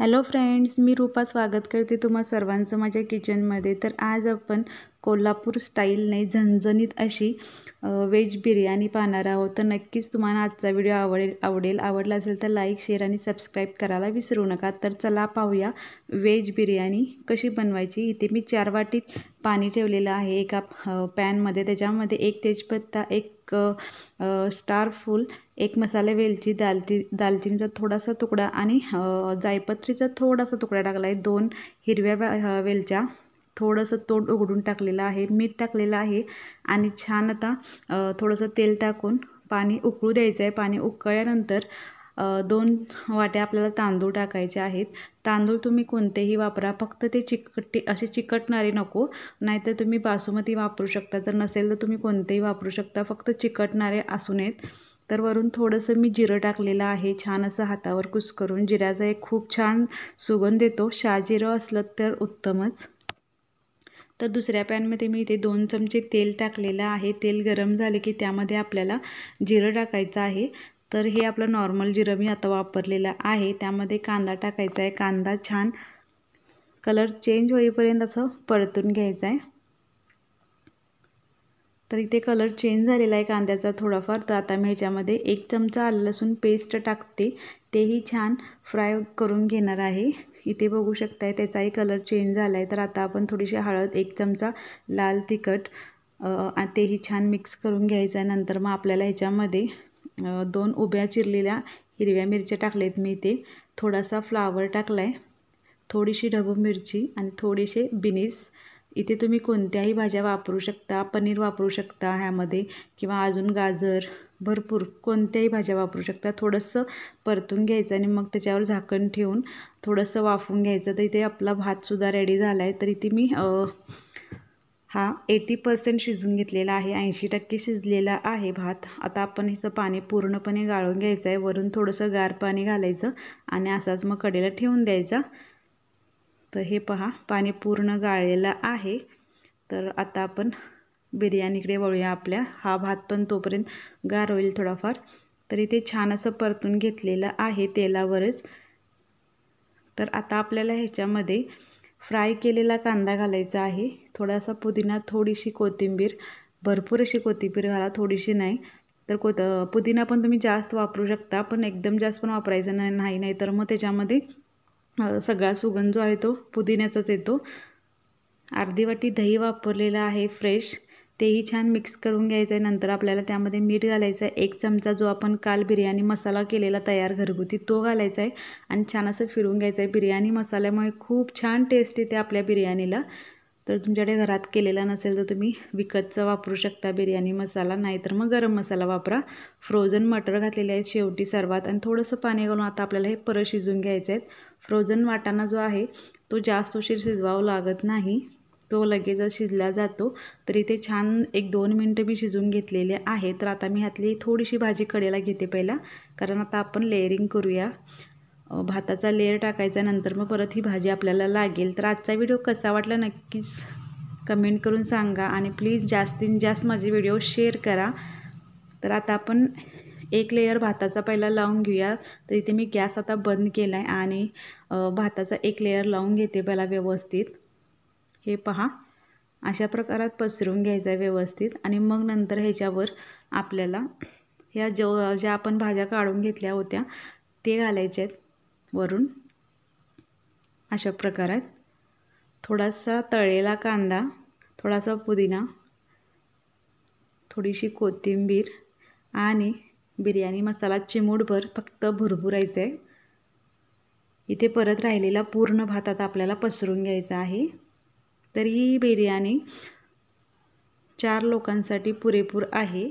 hello friends मी रूपा स्वागत करते तुम्हा सर्वांचं माझ्या किचनमध्ये तर आज आपण कोल्हापूर स्टाईलने झणझणीत अशी वेज बिर्याणी पाहणार आहोत तर नक्कीच तुम्हाला आजचा व्हिडिओ आवडेल आवडेल आवडला असेल तर लाईक शेअर आणि सबस्क्राईब करायला विसरू नका तर चला पाहूया वेज बिर्याणी कशी बनवायची इथे मी चार वाटीत पाणी ठेवलेलं आहे एका पॅनमध्ये त्याच्यामध्ये एक तेजपत्ता एक स्टार फूल एक मसाले वेलची दालची दालचिनीचा थोडासा तुकडा आणि जायपत्रीचा थोडासा तुकडा टाकला आहे दोन हिरव्या वेलच्या थोडंसं तोंड उघडून टाकलेलं आहे मीठ टाकलेलं आहे आणि छान आता थोडंसं तेल टाकून पाणी उकळू द्यायचं आहे पाणी उकळल्यानंतर दोन वाट्या आपल्याला तांदूळ टाकायचे आहेत तांदूळ तुम्ही कोणतेही वापरा फक्त ते चिकटी असे चिकटणारे नको नाहीतर तुम्ही बासुमती वापरू शकता जर नसेल तर तुम्ही कोणतेही वापरू शकता फक्त चिकटणारे असू नयेत तर वरून थोडंसं मी जिरं टाकलेलं आहे छान असं हातावर कुस करून जिऱ्याचा एक खूप छान सुगंध येतो शाजिरं असलं तर उत्तमच तर दुसऱ्या पॅनमध्ये मी इथे दोन चमचे तेल टाकलेलं आहे तेल गरम झाले की त्यामध्ये आपल्याला जिरं टाकायचं आहे तर हे आपलं नॉर्मल जिरं मी आता वापरलेलं आहे त्यामध्ये कांदा टाकायचा आहे कांदा छान कलर चेंज होईपर्यंत असं परतून घ्यायचं आहे तर इथे कलर चेंज झालेला आहे कांद्याचा थोडाफार तर आता मी ह्याच्यामध्ये एक चमचा आलं लसूण पेस्ट टाकते तेही छान फ्राय करून घेणार आहे इथे बघू शकताय त्याचाही कलर चेंज झाला आहे तर आता आपण थोडीशी हळद एक चमचा लाल तिखट तेही छान मिक्स करून घ्यायचं आहे नंतर मग आपल्याला ह्याच्यामध्ये दोन उभ्या चिरलेल्या हिरव्या मिरच्या आहेत मी इथे थोडासा फ्लावर टाकला आहे थोडीशी ढबू मिरची आणि थोडेसे बिनीस इथे तुम्ही कोणत्याही भाज्या वापरू शकता पनीर वापरू शकता ह्यामध्ये किंवा अजून गाजर भरपूर कोणत्याही भाज्या वापरू शकता थोडंसं परतून घ्यायचं आणि मग त्याच्यावर झाकण ठेवून थोडंसं वाफून घ्यायचं तर इथे आपला भातसुद्धा रेडी झाला आहे तर इथे मी हा एटी पर्सेंट शिजून घेतलेला आहे ऐंशी टक्के शिजलेला आहे भात आता आपण ह्याचं पाणी पूर्णपणे गाळून घ्यायचं आहे वरून थोडंसं गार पाणी घालायचं आणि असाच मग कडेला ठेवून द्यायचा तर हे पहा पाणी पूर्ण गाळलेलं आहे तर आता आपण बिर्याणीकडे वळूया आपल्या हा भात पण तोपर्यंत गार होईल थोडाफार तर इथे छान असं परतून घेतलेलं आहे तेलावरच तर आता आपल्याला ह्याच्यामध्ये फ्राय केलेला कांदा घालायचा आहे थोडासा पुदिना थोडीशी कोथिंबीर भरपूर अशी कोथिंबीर घाला थोडीशी नाही तर कोत पुदिना पण तुम्ही जास्त वापरू शकता पण एकदम जास्त पण वापरायचं नाही नाही नाही तर मग त्याच्यामध्ये सगळा सुगंध जो आहे तो पुदिन्याचाच येतो अर्धी वाटी दही वापरलेला आहे फ्रेश तेही छान मिक्स करून घ्यायचं आहे नंतर आपल्याला त्यामध्ये मीठ घालायचं आहे एक चमचा जो आपण काल बिर्याणी मसाला केलेला तयार घरगुती तो घालायचा आहे आणि छान असं फिरून घ्यायचं आहे बिर्याणी मसाल्यामुळे खूप छान टेस्ट येते आपल्या बिर्याणीला तर तुमच्याकडे घरात केलेला नसेल तर तुम्ही विकतचा वापरू शकता बिर्याणी मसाला नाहीतर मग गरम मसाला वापरा फ्रोझन मटर घातलेले आहेत शेवटी सर्वात आणि थोडंसं पाणी घालून आता आपल्याला हे परत शिजून घ्यायचं आहे फ्रोझन वाटाणा जो आहे तो जास्त उशीर शिजवावं लागत नाही तो लगेच शिजला जातो तर इथे छान एक दोन मिनटं मी शिजून घेतलेले आहे तर आता मी ह्यातली थोडीशी भाजी कडेला घेते पहिला कारण आता आपण लेअरिंग करूया भाताचा लेअर टाकायचा नंतर मग परत ही भाजी आपल्याला लागेल तर आजचा व्हिडिओ कसा वाटला नक्कीच कमेंट करून सांगा आणि प्लीज जास्तीत जास्त माझे व्हिडिओ शेअर करा तर आता आपण एक लेयर भाताचा पहिला लावून घेऊया तर इथे मी गॅस आता बंद केला आहे आणि भाताचा एक लेयर लावून घेते पहिला व्यवस्थित हे पहा अशा प्रकारात पसरून घ्यायचा आहे व्यवस्थित आणि मग नंतर ह्याच्यावर आपल्याला ह्या ज ज्या आपण भाज्या काढून घेतल्या होत्या ते घालायच्या आहेत वरून अशा प्रकारात थोडासा तळलेला कांदा थोडासा पुदिना थोडीशी कोथिंबीर आणि बिर्याणी मसाला चिमूटभर फक्त भरभुरायचं आहे इथे परत राहिलेला पूर्ण भात आता आपल्याला पसरून घ्यायचा आहे तरी ही बिर्याणी चार लोकांसाठी पुरेपूर आहे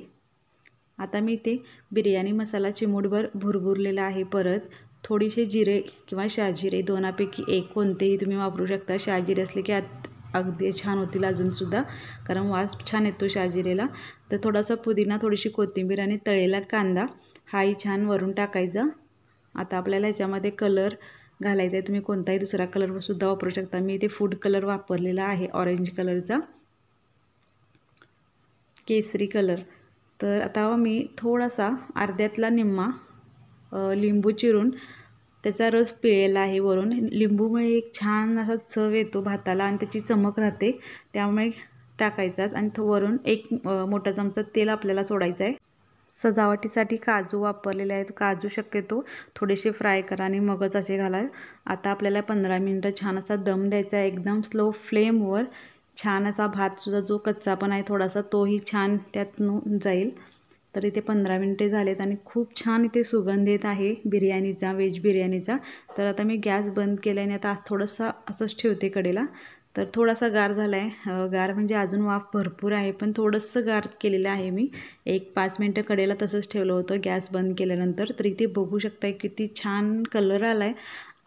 आता मी ते बिर्याणी मसाला चिमूटभर भुरभुरलेला आहे परत थोडीसे जिरे किंवा शाजिरे दोनापैकी एक कोणतेही तुम्ही वापरू शकता शहाजिरे असले की आत अगदी छान होतील अजूनसुद्धा कारण वास छान येतो शाजिरेला तर थोडासा पुदिना थोडीशी कोथिंबीर आणि तळेला कांदा हाही छान वरून टाकायचा आता आपल्याला ह्याच्यामध्ये कलर घालायचा आहे तुम्ही कोणताही दुसरा कलरसुद्धा वापरू शकता मी इथे फूड कलर वापरलेला आहे ऑरेंज कलरचा केसरी कलर तर आता मी थोडासा अर्ध्यातला निम्मा लिंबू चिरून त्याचा रस पिळेला आहे वरून लिंबूमुळे एक छान असा चव येतो भाताला आणि त्याची चमक राहते त्यामुळे टाकायचाच आणि वरून एक मोठा चमचा तेल आपल्याला सोडायचा आहे सजावटीसाठी काजू वापरलेले आहेत काजू शक्यतो थोडेसे फ्राय करा आणि मगच असे घाला आता आपल्याला पंधरा मिनटं छान असा दम द्यायचा आहे एकदम स्लो फ्लेमवर छान असा भातसुद्धा जो कच्चा पण आहे थोडासा तोही छान त्यात जाईल तर इथे पंधरा मिनटे झालेत आणि खूप छान इथे सुगंध येत आहे बिर्याणीचा व्हेज बिर्याणीचा तर आता मी गॅस बंद केल्याने आता थोडंसं असंच ठेवते कडेला तर थोडासा गार झाला आहे गार म्हणजे अजून वाफ भरपूर आहे पण थोडंसं गार केलेलं आहे मी एक पाच मिनटं कडेला तसंच ठेवलं होतं गॅस बंद केल्यानंतर तर इथे बघू शकताय किती छान कलर आला आहे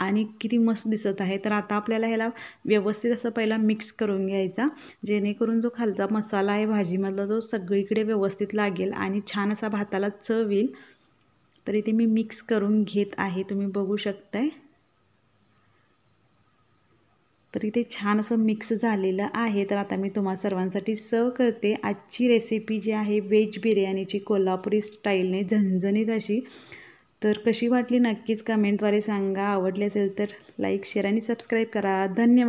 आणि किती मस्त दिसत आहे तर आता आपल्याला ह्याला व्यवस्थित असं पहिला मिक्स करून घ्यायचा जेणेकरून जो खालचा मसाला आहे भाजीमधला तो सगळीकडे व्यवस्थित लागेल आणि छान असा भाताला चव येईल तर इथे मी मिक्स करून घेत आहे तुम्ही बघू शकताय तर इथे छान असं मिक्स झालेलं आहे तर आता मी तुम्हा सर्वांसाठी सर्व करते आजची रेसिपी जी आहे व्हेज बिर्याणीची कोल्हापुरी स्टाईलने झणझणीत अशी तर कशी वाटली नक्कीच कमेंटद्वारे सांगा आवडले असेल तर लाईक शेअर आणि सबस्क्राईब करा धन्यवाद